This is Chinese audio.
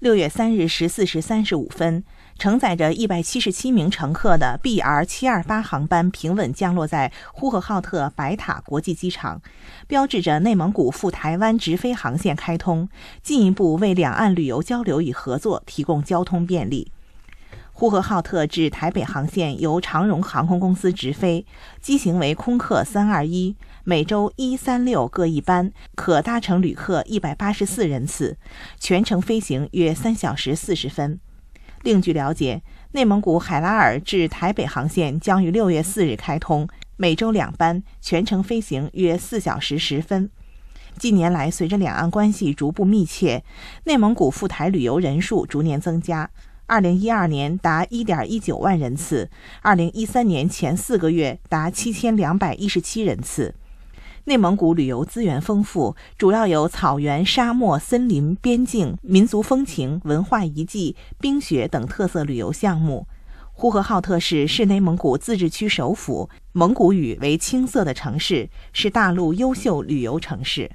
六月三日十四时三十五分，承载着一百七十七名乘客的 B R 七二八航班平稳降落在呼和浩特白塔国际机场，标志着内蒙古赴台湾直飞航线开通，进一步为两岸旅游交流与合作提供交通便利。呼和浩特至台北航线由长荣航空公司直飞，机型为空客三二一，每周一、三、六各一班，可搭乘旅客一百八十四人次，全程飞行约三小时四十分。另据了解，内蒙古海拉尔至台北航线将于六月四日开通，每周两班，全程飞行约四小时十分。近年来，随着两岸关系逐步密切，内蒙古赴台旅游人数逐年增加。二零一二年达一点一九万人次，二零一三年前四个月达七千两百一十七人次。内蒙古旅游资源丰富，主要有草原、沙漠、森林、边境、民族风情、文化遗迹、冰雪等特色旅游项目。呼和浩特市是内蒙古自治区首府，蒙古语为青色的城市，是大陆优秀旅游城市。